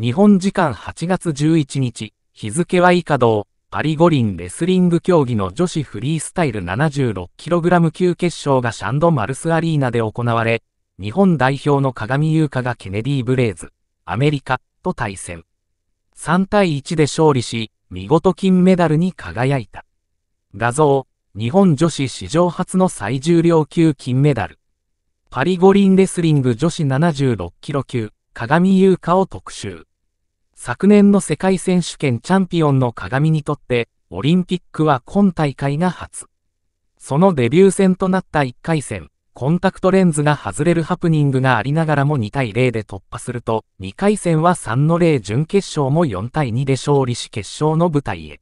日本時間8月11日、日付は以下同、パリ五輪レスリング競技の女子フリースタイル 76kg 級決勝がシャンド・マルスアリーナで行われ、日本代表の鏡優香がケネディ・ブレイズ、アメリカと対戦。3対1で勝利し、見事金メダルに輝いた。画像、日本女子史上初の最重量級金メダル。パリ五輪レスリング女子76キロ級、鏡優香を特集。昨年の世界選手権チャンピオンの鏡にとって、オリンピックは今大会が初。そのデビュー戦となった1回戦、コンタクトレンズが外れるハプニングがありながらも2対0で突破すると、2回戦は3の0準決勝も4対2で勝利し決勝の舞台へ。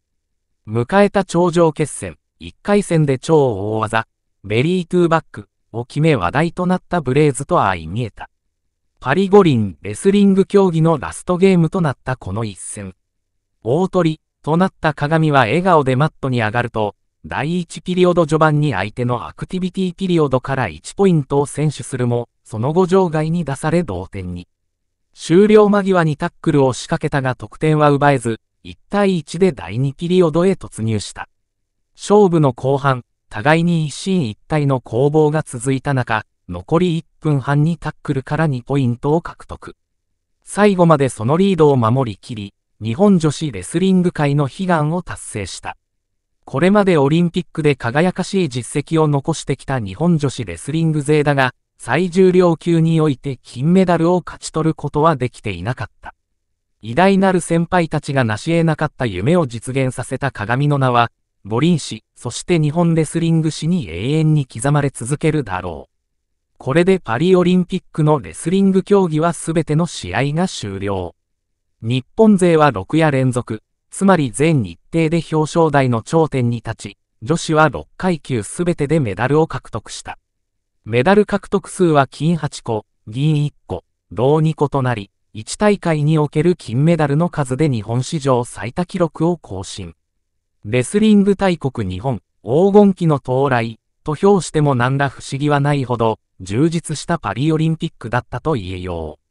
迎えた頂上決戦、1回戦で超大技、ベリートゥーバックを決め話題となったブレイズと相見えた。パリ五輪レスリング競技のラストゲームとなったこの一戦。大鳥となった鏡は笑顔でマットに上がると、第1ピリオド序盤に相手のアクティビティピリオドから1ポイントを先取するも、その後場外に出され同点に。終了間際にタックルを仕掛けたが得点は奪えず、1対1で第2ピリオドへ突入した。勝負の後半、互いに一進一退の攻防が続いた中、残り1分半にタックルから2ポイントを獲得。最後までそのリードを守りきり、日本女子レスリング界の悲願を達成した。これまでオリンピックで輝かしい実績を残してきた日本女子レスリング勢だが、最重量級において金メダルを勝ち取ることはできていなかった。偉大なる先輩たちが成し得なかった夢を実現させた鏡の名は、五輪氏、そして日本レスリング史に永遠に刻まれ続けるだろう。これでパリオリンピックのレスリング競技は全ての試合が終了。日本勢は6夜連続、つまり全日程で表彰台の頂点に立ち、女子は6階級全てでメダルを獲得した。メダル獲得数は金8個、銀1個、銅2個となり、1大会における金メダルの数で日本史上最多記録を更新。レスリング大国日本、黄金期の到来、と評しても何ら不思議はないほど、充実したパリオリンピックだったと言えよう。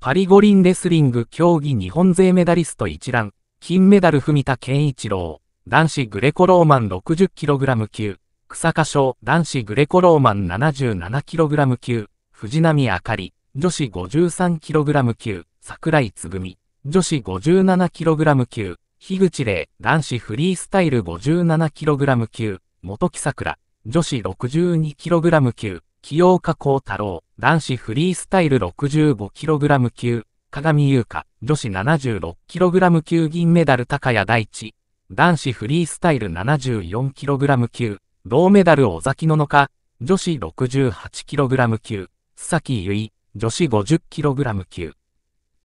パリ五輪レスリング競技日本勢メダリスト一覧、金メダル文田健一郎、男子グレコローマン 60kg 級、草加賞男子グレコローマン 77kg 級、藤波あかり、女子 53kg 級、桜井つぐみ、女子 57kg 級、樋口玲、男子フリースタイル 57kg 級、元木桜、女子 62kg 級、用加工太郎、男子フリースタイル 65kg 級、鏡優香、女子 76kg 級銀メダル高谷大地、男子フリースタイル 74kg 級、銅メダル尾崎野のか、女子 68kg 級、須崎結衣、女子 50kg 級。